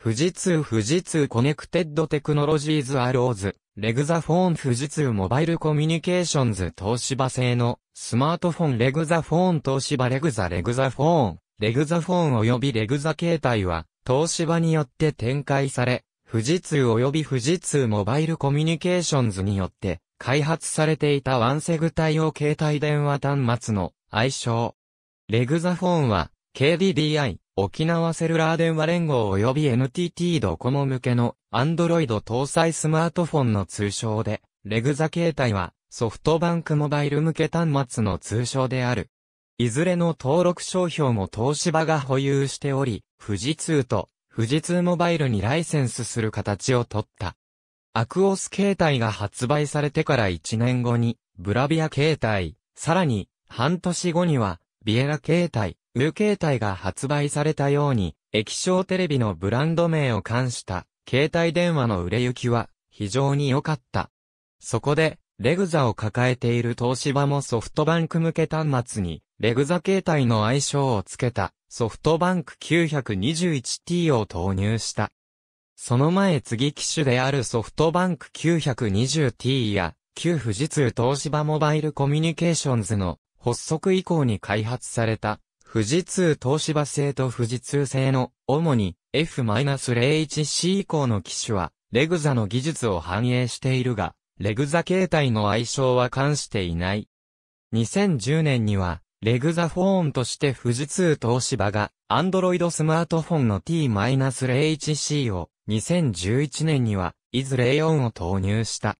富士通富士通コネクテッドテクノロジーズアローズ、レグザフォン富士通モバイルコミュニケーションズ東芝製のスマートフォンレグザフォン東芝レグザレグザフォン、レグザフォン及びレグザ携帯は東芝によって展開され、富士通及び富士通モバイルコミュニケーションズによって開発されていたワンセグ対応携帯電話端末の愛称。レグザフォンは KDDI、沖縄セルラー電話連合及び NTT ドコモ向けの Android 搭載スマートフォンの通称で、レグザ携帯はソフトバンクモバイル向け端末の通称である。いずれの登録商標も東芝が保有しており、富士通と富士通モバイルにライセンスする形をとった。アクオス携帯が発売されてから1年後に、ブラビア携帯、さらに、半年後には、ビエラ携帯、無形態が発売されたように、液晶テレビのブランド名を冠した携帯電話の売れ行きは非常に良かった。そこで、レグザを抱えている東芝もソフトバンク向け端末に、レグザ携帯の愛称を付けたソフトバンク 921T を投入した。その前次機種であるソフトバンク 920T や旧富士通東芝モバイルコミュニケーションズの発足以降に開発された富士通東芝製と富士通製の、主に F-01C 以降の機種は、レグザの技術を反映しているが、レグザ形態の相性は関していない。2010年には、レグザフォーンとして富士通東芝が、アンドロイドスマートフォンの t 0 1 c を、2011年には、イズオンを投入した。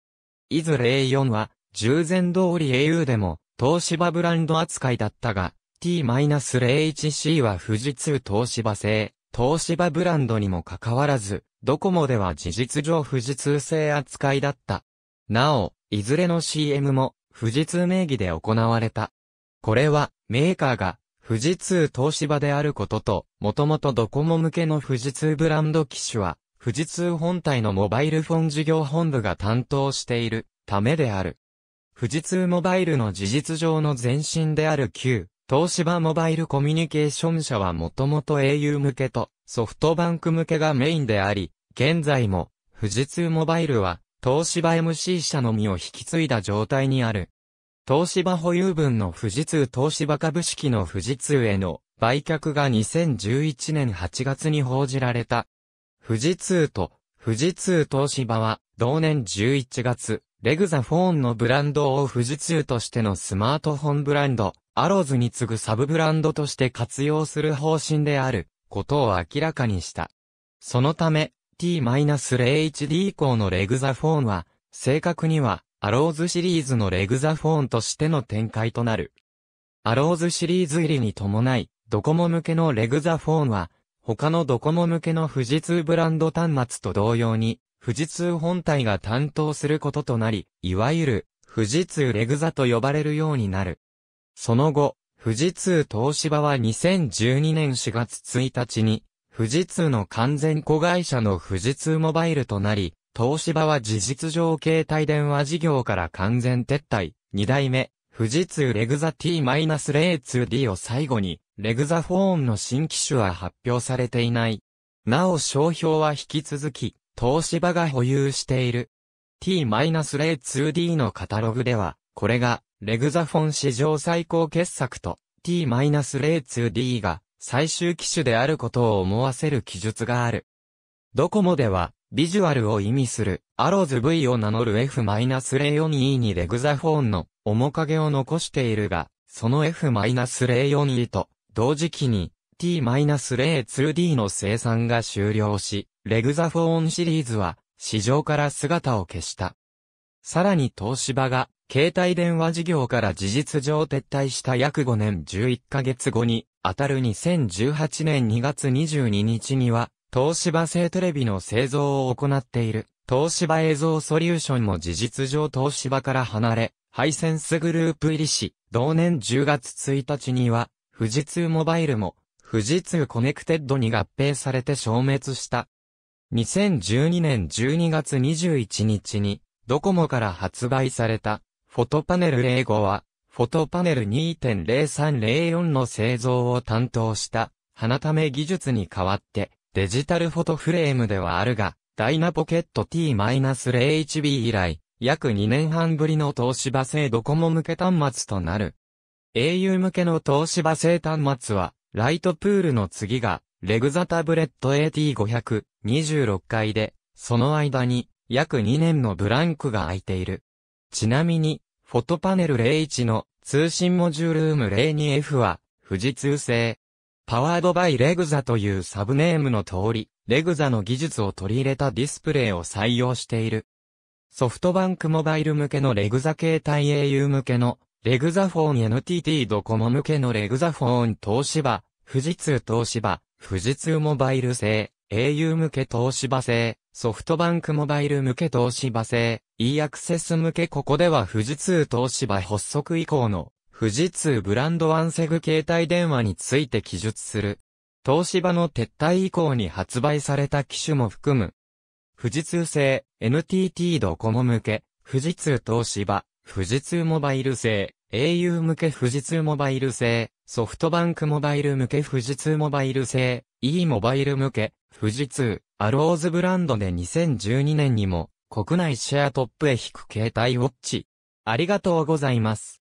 イズオンは、従前通り au でも、東芝ブランド扱いだったが、T-01C は富士通東芝製、東芝ブランドにもかかわらず、ドコモでは事実上富士通製扱いだった。なお、いずれの CM も富士通名義で行われた。これは、メーカーが富士通東芝であることと、もともとドコモ向けの富士通ブランド機種は、富士通本体のモバイルフォン事業本部が担当しているためである。富士通モバイルの事実上の前身である旧東芝モバイルコミュニケーション社はもともと au 向けとソフトバンク向けがメインであり、現在も富士通モバイルは東芝 MC 社のみを引き継いだ状態にある。東芝保有分の富士通東芝株式の富士通への売却が2011年8月に報じられた。富士通と富士通東芝は同年11月、レグザフォーンのブランドを富士通としてのスマートフォンブランド、アローズに次ぐサブブランドとして活用する方針であることを明らかにした。そのため、T-0HD 以降のレグザフォンは、正確には、アローズシリーズのレグザフォンとしての展開となる。アローズシリーズ入りに伴い、ドコモ向けのレグザフォンは、他のドコモ向けの富士通ブランド端末と同様に、富士通本体が担当することとなり、いわゆる、富士通レグザと呼ばれるようになる。その後、富士通東芝は2012年4月1日に、富士通の完全子会社の富士通モバイルとなり、東芝は事実上携帯電話事業から完全撤退、2代目、富士通レグザ T-02D を最後に、レグザフォーンの新機種は発表されていない。なお商標は引き続き、東芝が保有している T-02D のカタログでは、これがレグザフォン史上最高傑作と T-02D が最終機種であることを思わせる記述がある。ドコモでは、ビジュアルを意味する、アローズ V を名乗る F-04E にレグザフォンの面影を残しているが、その F-04E と同時期に T-02D の生産が終了し、レグザフォーンシリーズは市場から姿を消した。さらに東芝が携帯電話事業から事実上撤退した約5年11ヶ月後に、あたる2018年2月22日には、東芝製テレビの製造を行っている、東芝映像ソリューションも事実上東芝から離れ、ハイセンスグループ入りし、同年10月1日には、富士通モバイルも、富士通コネクテッドに合併されて消滅した。2012年12月21日に、ドコモから発売された、フォトパネル a 5は、フォトパネル2.0304の製造を担当した、花ため技術に代わって、デジタルフォトフレームではあるが、ダイナポケット T-01B 以来、約2年半ぶりの東芝製ドコモ向け端末となる。au 向けの東芝製端末は、ライトプールの次が、レグザタブレット AT500、26回で、その間に、約2年のブランクが空いている。ちなみに、フォトパネル01の通信モジュールーム 02F は、富士通製。パワードバイレグザというサブネームの通り、レグザの技術を取り入れたディスプレイを採用している。ソフトバンクモバイル向けのレグザ携帯 au 向けの、レグザフォン NTT ドコモ向けのレグザフォン東芝、富士通東芝、富士通モバイル製、au 向け東芝製、ソフトバンクモバイル向け東芝製、e アクセス向けここでは富士通東芝発足以降の富士通ブランドワンセグ携帯電話について記述する。東芝の撤退以降に発売された機種も含む。富士通製、NTT ドコモ向け、富士通東芝、富士通モバイル製、au 向け富士通モバイル製、ソフトバンクモバイル向け富士通モバイル製、e モバイル向け、富士通、アローズブランドで2012年にも、国内シェアトップへ引く携帯ウォッチ。ありがとうございます。